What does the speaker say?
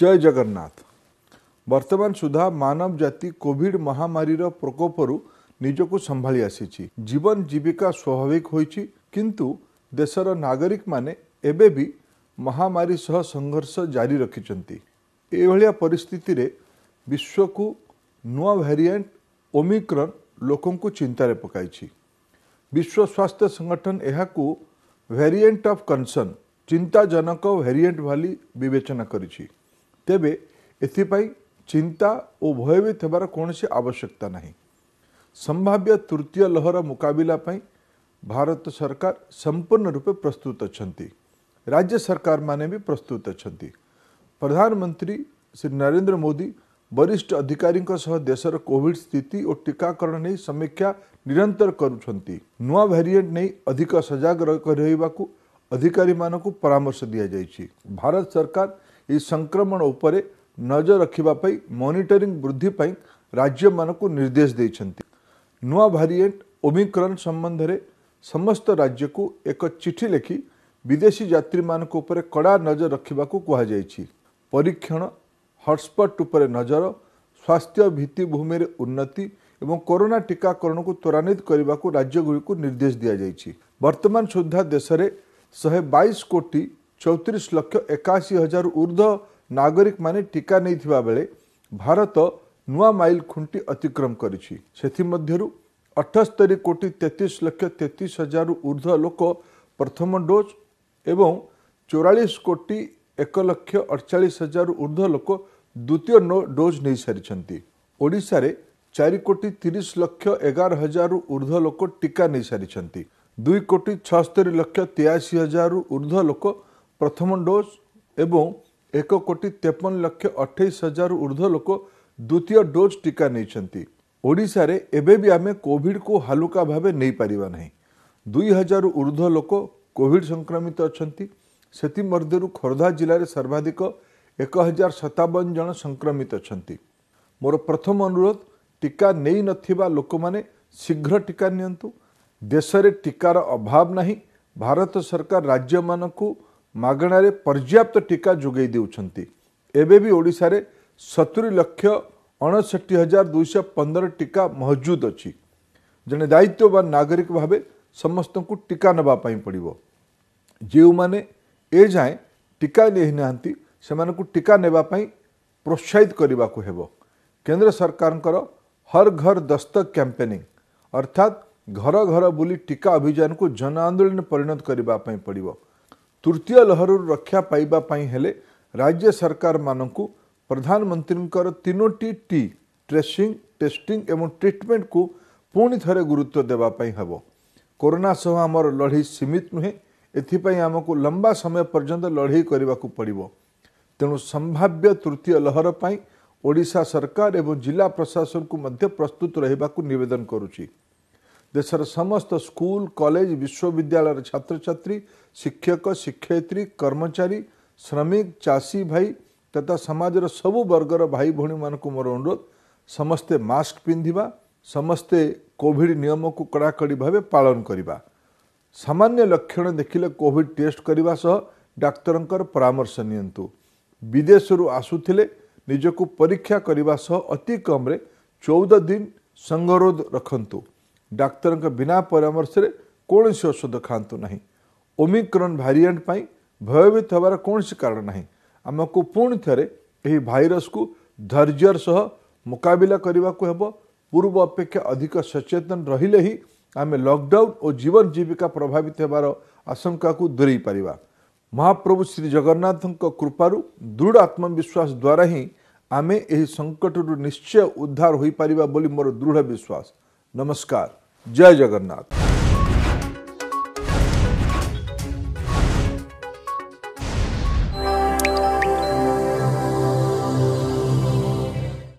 ଜୟ ଜଗନ୍ନାଥ ବର୍ତ୍ତମାନ ସୁଦ୍ଧା ମାନବ ଜାତି କୋଭିଡ ମହାମାରୀର ପ୍ରକୋପରୁ ନିଜକୁ ସମ୍ଭାଳି ଆସିଛି ଜୀବନ ଜୀବିକା ସ୍ୱାଭାବିକ ହୋଇଛି କିନ୍ତୁ ଦେଶର ନାଗରିକମାନେ ଏବେ ବି ମହାମାରୀ ସହ ସଂଘର୍ଷ ଜାରି ରଖିଛନ୍ତି ଏଭଳିଆ ପରିସ୍ଥିତିରେ ବିଶ୍ୱକୁ ନୂଆ ଭାରିଏଣ୍ଟ ଓମିକ୍ରନ୍ ଲୋକଙ୍କୁ ଚିନ୍ତାରେ ପକାଇଛି ବିଶ୍ୱ ସ୍ୱାସ୍ଥ୍ୟ ସଂଗଠନ ଏହାକୁ ଭାରିଏଣ୍ଟ ଅଫ୍ କନ୍ସର୍ନ ଚିନ୍ତାଜନକ ଭାରିଏଣ୍ଟ ବୋଲି ବିବେଚନା କରିଛି तेरे एथपाई चिंता और भयभीत होबार कौन आवश्यकता ना संभाव्य तृतीय लहर मुकबिलाई भारत सरकार संपूर्ण रूपे प्रस्तुत अच्छा राज्य सरकार माने भी प्रस्तुत अच्छा प्रधानमंत्री श्री नरेंद्र मोदी वरिष्ठ अधिकारी देशर कोविड स्थिति और टीकाकरण नहीं समीक्षा निरंतर करुँच भेरिएट नहीं अधिक सजग रही अधिकारी परामर्श दि जाइए भारत सरकार संक्रमण उपर नजर रखापी मनिटरी वृद्धिपी राज्य मानक निर्देश देखते नुआ भारीएंट ओमिक्रन संबंध में समस्त राज्य को एक चिठी लिखि विदेशी जात्री मानी कड़ा नजर रखा कहुई परीक्षण हटस्पट उपर नजर स्वास्थ्य भित्तिमि उन्नति एवं कोरोना टीकाकरण को त्वरावित करने को राज्यगुड़ी निर्देश दी जाइए बर्तमान सुधा देश में शहे कोटी ଚଉତିରିଶ ଲକ୍ଷ ଏକାଅଶୀ ହଜାର ଉର୍ଦ୍ଧ୍ୱ ନାଗରିକମାନେ ଟିକା ନେଇଥିବା ବେଳେ ଭାରତ ନୂଆ ମାଇଲ ଖୁଣ୍ଟି ଅତିକ୍ରମ କରିଛି ସେଥିମଧ୍ୟରୁ ଅଠସ୍ତରୀ କୋଟି ତେତିଶ ଲକ୍ଷ ତେତିଶ ହଜାରରୁ ଉର୍ଦ୍ଧ୍ୱ ଲୋକ ପ୍ରଥମ ଡୋଜ୍ ଏବଂ ଚଉରାଳିଶ କୋଟି ଏକ ଲକ୍ଷ ଅଠଚାଳିଶ ହଜାରରୁ ଉର୍ଦ୍ଧ୍ୱ ଲୋକ ଦ୍ୱିତୀୟ ଡୋଜ୍ ନେଇସାରିଛନ୍ତି ଓଡ଼ିଶାରେ ଚାରି କୋଟି ତିରିଶ ଲକ୍ଷ ଏଗାର ହଜାରରୁ ଉର୍ଦ୍ଧ୍ୱ ଲୋକ ଟିକା ନେଇସାରିଛନ୍ତି ଦୁଇ କୋଟି ଛଅସ୍ତରି ଲକ୍ଷ ତେୟାଅଶୀ ହଜାରରୁ ଉର୍ଦ୍ଧ୍ୱ ଲୋକ ପ୍ରଥମ ଡୋଜ୍ ଏବଂ ଏକ କୋଟି ତେପନ ଲକ୍ଷ ଅଠେଇଶ ହଜାରରୁ ଉର୍ଦ୍ଧ୍ୱ ଲୋକ ଦ୍ୱିତୀୟ ଡୋଜ୍ ଟିକା ନେଇଛନ୍ତି ଓଡ଼ିଶାରେ ଏବେ ବି ଆମେ କୋଭିଡ଼କୁ ହାଲୁକା ଭାବେ ନେଇପାରିବା ନାହିଁ ଦୁଇ ହଜାରରୁ ଉର୍ଦ୍ଧ୍ୱ ଲୋକ କୋଭିଡ଼ ସଂକ୍ରମିତ ଅଛନ୍ତି ସେଥିମଧ୍ୟରୁ ଖୋର୍ଦ୍ଧା ଜିଲ୍ଲାରେ ସର୍ବାଧିକ ଏକ ହଜାର ସତାବନ ଜଣ ସଂକ୍ରମିତ ଅଛନ୍ତି ମୋର ପ୍ରଥମ ଅନୁରୋଧ ଟିକା ନେଇନଥିବା ଲୋକମାନେ ଶୀଘ୍ର ଟିକା ନିଅନ୍ତୁ ଦେଶରେ ଟିକାର ଅଭାବ ନାହିଁ ଭାରତ ସରକାର ରାଜ୍ୟମାନଙ୍କୁ मगणारे पर्याप्त टीका जोगे एवं ओडा सतुरी लक्ष अणसठी हजार दुईश पंदर टीका महजूद अच्छी जड़े दायित्ववान नागरिक भाव समस्त को टीका नापी पड़ो जो मैंने ए जाए टीका नहीं ना टीका ने प्रोत्साहित करने को हेब केन्द्र सरकार हर घर दस्तक कैंपेनिंग अर्थात घर घर बुली टीका अभियान को जन आंदोलन परिणत करने पड़ तृतीय लहर रक्षा पाइबापी राज्य सरकार मानू प्रधानमंत्री तीनो टी ट्रेसींग टेस्टिंग एवं ट्रिटमेंट को पुणि थे गुरुत्व देवाई हम कोरोना सह आम लड़ी सीमित नुहे एमको लंबा समय पर्यटन लड़े करने को पड़ो तेणु संभाव्य तृतीय लहर पर ओडा सरकार एवं जिला प्रशासन को मध्य प्रस्तुत रहा नवेदन करुच्छी ଦେଶର ସମସ୍ତ ସ୍କୁଲ କଲେଜ ବିଶ୍ୱବିଦ୍ୟାଳୟର ଛାତ୍ରଛାତ୍ରୀ ଶିକ୍ଷକ ଶିକ୍ଷୟିତ୍ରୀ କର୍ମଚାରୀ ଶ୍ରମିକ ଚାଷୀ ଭାଇ ତଥା ସମାଜର ସବୁ ବର୍ଗର ଭାଇ ଭଉଣୀମାନଙ୍କୁ ମୋର ଅନୁରୋଧ ସମସ୍ତେ ମାସ୍କ ପିନ୍ଧିବା ସମସ୍ତେ କୋଭିଡ଼ ନିୟମକୁ କଡ଼ାକଡ଼ି ଭାବେ ପାଳନ କରିବା ସାମାନ୍ୟ ଲକ୍ଷଣ ଦେଖିଲେ କୋଭିଡ଼ ଟେଷ୍ଟ କରିବା ସହ ଡାକ୍ତରଙ୍କର ପରାମର୍ଶ ନିଅନ୍ତୁ ବିଦେଶରୁ ଆସୁଥିଲେ ନିଜକୁ ପରୀକ୍ଷା କରିବା ସହ ଅତି କମ୍ରେ ଚଉଦ ଦିନ ସଙ୍ଗରୋଧ ରଖନ୍ତୁ डाक्टरଙ୍କ বিনা পৰামৰ্শৰে কোন ছ ঔষধ খান্তো নাই ওমিক্ৰন ভৰিয়েন্ট পাই ভয় বিত হবাৰ কোন ছ কাৰণ নাই আমাক পূৰ্ণ তৰে এই ভাইৰাসক ধৈৰ্য্যৰ সৈতে মোকাবিলা কৰিবাকৈ হব পূৰ্বৰ অপেক্কে অধিক সজচেতনা ৰহিলেহে আমি লকডাউন অ জীৱন জীৱিকা প্ৰভাৱিত হোৱাৰ আশঙ্কাক ধৰি পৰিবা মহাপ্ৰভু শ্ৰী জগন্নাথৰ কৃপাৰু দৃঢ় আত্মবিশ্বাস দ্বাৰাই আমি এই সংকটৰ নিশ্চয় উদ্ধাৰ হৈ পৰিবা বুলি মোৰ দৃঢ় বিশ্বাস নমস্কাৰ जय जगन्नाथ